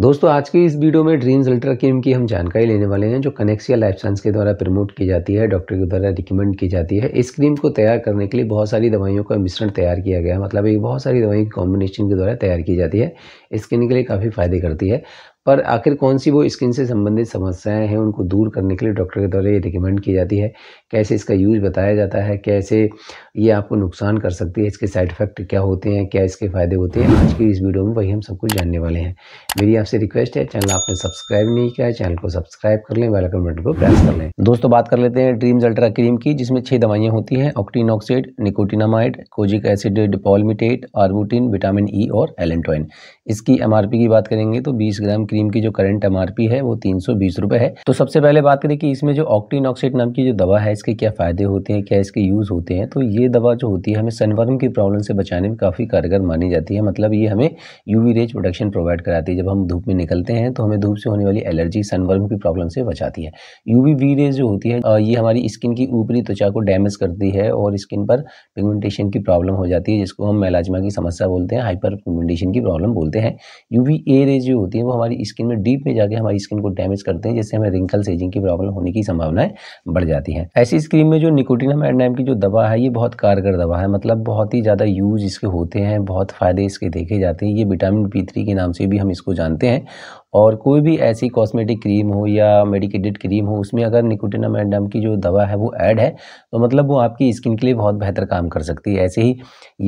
दोस्तों आज की इस वीडियो में ड्रीम्स अल्ट्रा क्रीम की हम जानकारी लेने वाले हैं जो कनेक्सिया लाइफ साइंस के द्वारा प्रमोट की जाती है डॉक्टर के द्वारा रिकमेंड की जाती है इस क्रीम को तैयार करने के लिए बहुत सारी दवाइयों का मिश्रण तैयार किया गया है मतलब ये बहुत सारी दवाइयों की कॉम्बिनेशन के द्वारा तैयार की जाती है स्किन के लिए काफ़ी फायदे करती है पर आखिर कौन सी वो स्किन से संबंधित समस्याएं हैं उनको दूर करने के लिए डॉक्टर के द्वारा ये रिकमेंड की जाती है कैसे इसका यूज बताया जाता है कैसे ये आपको नुकसान कर सकती है इसके साइड इफेक्ट क्या होते हैं क्या इसके फ़ायदे होते हैं आज की इस वीडियो में वही हम सब कुछ जानने वाले हैं मेरी आपसे रिक्वेस्ट है चैनल आपने सब्सक्राइब नहीं किया है चैनल को सब्सक्राइब कर लें वेलकम बटन को प्रेस कर लें दोस्तों बात कर लेते हैं ड्रीम्स अल्ट्रा क्रीम की जिसमें छः दवाइयाँ होती हैं ऑक्टीन oxide nicotinamide kojic acid dipalmitate arbutin vitamin E और एलेंटोइन इसकी एमआरपी की बात करेंगे तो बीस ग्राम क्रीम क्रीम की जो करंट एमआरपी है वो तीन सौ है तो सबसे पहले बात करें कि इसमें जो ऑक्टीन ऑक्सीड नाम की जो दवा है इसके क्या फायदे होते हैं क्या इसके यूज होते हैं तो ये दवा जो होती है हमें सनवर्म की प्रॉब्लम से बचाने में काफ़ी कारगर मानी जाती है मतलब ये हमें यूवी रेज प्रोडक्शन प्रोवाइड कराती है जब हम धूप में निकलते हैं तो हमें धूप से होने वाली एलर्जी सनवर्म की प्रॉब्लम से बचाती है यूवी वी रेज जो होती है ये हमारी स्किन की ऊपरी त्वचा को डैमेज करती है और स्किन पर पिगमेंटेशन की प्रॉब्लम हो जाती है जिसको हम मेलाजमा की समस्या बोलते हैं हाइपर पिगमेंटेशन की प्रॉब्लम बोलते हैं यूवी ए रेज जो होती है वो हमारी हमारी स्किन में डीप में जाके हमारी स्किन को डैमेज करते हैं जिससे हमें रिंकल सेजिंग की प्रॉब्लम होने की संभावनाएं बढ़ जाती है ऐसी स्क्रीन में जो निकोटिनम नाइम की जो दवा है ये बहुत कारगर दवा है मतलब बहुत ही ज़्यादा यूज इसके होते हैं बहुत फ़ायदे इसके देखे जाते हैं ये विटामिन बी के नाम से भी हम इसको जानते हैं और कोई भी ऐसी कॉस्मेटिक क्रीम हो या मेडिकेटेड क्रीम हो उसमें अगर निकोटिना एंडम की जो दवा है वो ऐड है तो मतलब वो आपकी स्किन के लिए बहुत बेहतर काम कर सकती है ऐसे ही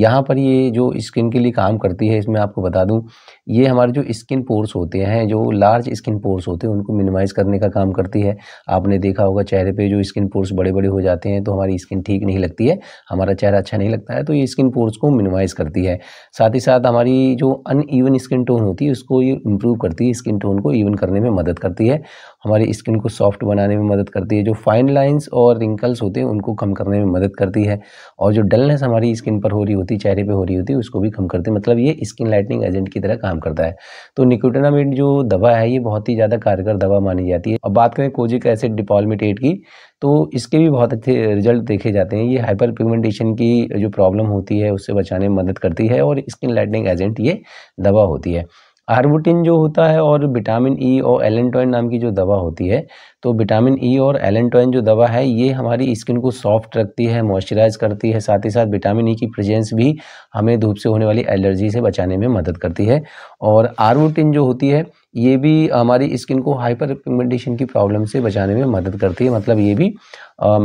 यहाँ पर ये जो स्किन के लिए काम करती है इसमें आपको बता दूँ ये हमारे जो स्किन पोर्स होते हैं जो लार्ज स्किन पोर्स होते हैं उनको मिनिमाइज़ करने का काम करती है आपने देखा होगा चेहरे पर जो स्किन पोर्स बड़े बड़े हो जाते हैं तो हमारी स्किन ठीक नहीं लगती है हमारा चेहरा अच्छा नहीं लगता है तो ये स्किन पोर्स को मिनिमाइज़ करती है साथ ही साथ हमारी जो अन स्किन टोन होती है उसको ये इम्प्रूव करती है स्किन स्किन टोन को इवन करने में मदद करती है हमारी स्किन को सॉफ्ट बनाने में मदद करती है जो फाइन लाइंस और रिंकल्स होते हैं उनको कम करने में मदद करती है और जो डलनेस हमारी स्किन पर हो रही होती चेहरे पर हो रही होती है उसको भी कम करती है मतलब ये स्किन लाइटनिंग एजेंट की तरह काम करता है तो निकोटिनामेट जो दवा है ये बहुत ही ज़्यादा कारगर दवा मानी जाती है अब बात करें कोजिक एसिड डिपॉलमिटेट की तो इसके भी बहुत अच्छे रिजल्ट देखे जाते हैं ये हाइपर पिगमेंटेशन की जो प्रॉब्लम होती है उससे बचाने में मदद करती है और स्किन लाइटनिंग एजेंट ये दवा होती है आर्बुटिन जो होता है और विटामिन ई e और एलेंटोइन नाम की जो दवा होती है तो विटामिन ई e और एलेंटोइन जो दवा है ये हमारी स्किन को सॉफ्ट रखती है मॉइस्चराइज करती है साथ ही साथ विटामिन ई e की प्रेजेंस भी हमें धूप से होने वाली एलर्जी से बचाने में मदद करती है और आर्बुटिन जो होती है ये भी हमारी स्किन को हाइपर पिगमेंटेशन की प्रॉब्लम से बचाने में मदद करती है मतलब ये भी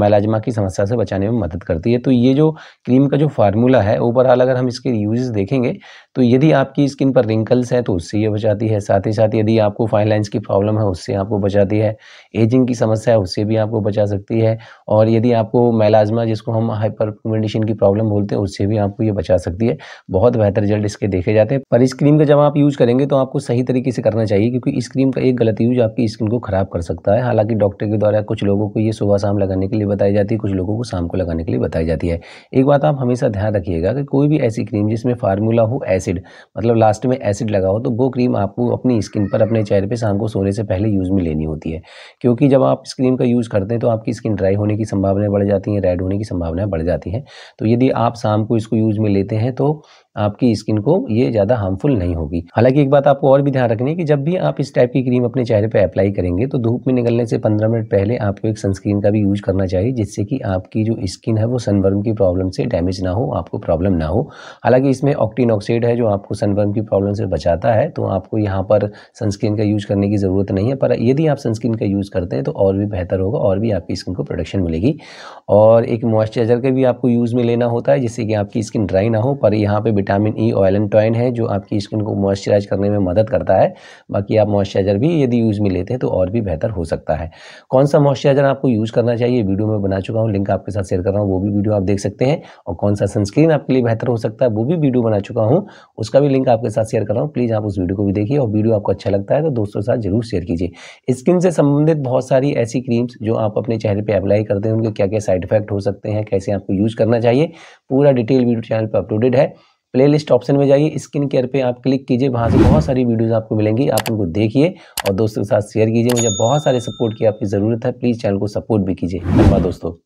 मेलाजमा की समस्या से बचाने में मदद करती है तो ये जो क्रीम का जो फार्मूला है ओवरऑल अगर हम इसके यूजेस देखेंगे तो यदि आपकी स्किन पर रिंकल्स है तो उससे ये बचाती है साथ ही साथ यदि आपको फाइन लाइन्स की प्रॉब्लम है उससे आपको बचाती है एजिंग की समस्या है उससे भी आपको बचा सकती है और यदि आपको मेलाजमा जिसको हम हाइपर पिगमेंटेशन की प्रॉब्लम बोलते हैं उससे भी आपको ये बचा सकती है बहुत बेहतर रिजल्ट इसके देखे जाते हैं पर इस क्रीम का जब आप यूज़ करेंगे तो आपको सही तरीके से करना चाहिए चाहिए क्योंकि इस क्रीम का एक गलत यूज आपकी स्किन को ख़राब कर सकता है हालांकि डॉक्टर के द्वारा कुछ लोगों को ये सुबह शाम लगाने के लिए बताई जाती है कुछ लोगों को शाम को लगाने के लिए बताई जाती है एक बात आप हमेशा ध्यान रखिएगा कि कोई भी ऐसी क्रीम जिसमें फार्मूला हो एसिड मतलब लास्ट में एसिड लगा हो तो वो क्रीम आपको अपनी स्किन पर अपने चेहरे पर शाम को सोने से पहले यूज़ में लेनी होती है क्योंकि जब आप इस क्रीम का यूज़ करते हैं तो आपकी स्किन ड्राई होने की संभावनाएँ बढ़ जाती हैं रेड होने की संभावनाएँ बढ़ जाती हैं तो यदि आप शाम को इसको यूज़ में लेते हैं तो आपकी स्किन को ये ज़्यादा हार्मफुल नहीं होगी हालांकि एक बात आपको और भी ध्यान रखनी है कि जब भी आप इस टाइप की क्रीम अपने चेहरे पर अप्लाई करेंगे तो धूप में निकलने से पंद्रह मिनट पहले आपको एक सनस्क्रीन का भी यूज करना चाहिए जिससे कि आपकी जो स्किन है वो सनवर्म की प्रॉब्लम से डैमेज ना हो आपको प्रॉब्लम ना हो हालांकि इसमें ऑक्टीन ऑक्साइड है जो आपको सनवर्म की प्रॉब्लम से बचाता है तो आपको यहाँ पर सनस्क्रीन का यूज करने की ज़रूरत नहीं है पर यदि आप सनस्क्रीन का यूज़ करते हैं तो और भी बेहतर होगा और भी आपकी स्किन को प्रोटेक्शन मिलेगी और एक मॉइस्चराइजर का भी आपको यूज़ में लेना होता है जिससे कि आपकी स्किन ड्राई ना हो पर यहाँ पर विटामिन ई ऑयल टॉइन है जो आपकी स्किन को मॉइस्चराइज करने में मदद करता है बाकी आप मॉइस्चराइजर भी यदि यूज़ में लेते हैं तो और भी बेहतर हो सकता है कौन सा मॉइस्चराइजर आपको यूज़ करना चाहिए वीडियो में बना चुका हूँ लिंक आपके साथ शेयर कर रहा हूँ वो भी वीडियो आप देख सकते हैं और कौन सा सनस्क्रीन आपके लिए बेहतर हो सकता है वो भी वीडियो बना चुका हूँ उसका भी लिंक आपके साथ शेयर कर रहा हूँ प्लीज़ आप उस वीडियो को भी देखिए और वीडियो आपको अच्छा लगता है तो दोस्तों के साथ जरूर शेयर कीजिए स्किन से संबंधित बहुत सारी ऐसी क्रीम्स जो आप अपने चेहरे पर अप्लाई करते हैं उनके क्या क्या साइड इफेक्ट हो सकते हैं कैसे आपको यूज़ करना चाहिए पूरा डिटेल वीडियो चैनल पर अपलोडेड है प्लेलिस्ट ऑप्शन में जाइए स्किन केयर पे आप क्लिक कीजिए वहाँ से बहुत सारी वीडियोस आपको मिलेंगी आप उनको देखिए और दोस्तों के साथ शेयर कीजिए मुझे बहुत सारे सपोर्ट की आपकी ज़रूरत है प्लीज़ चैनल को सपोर्ट भी कीजिए धन्यवाद दोस्तों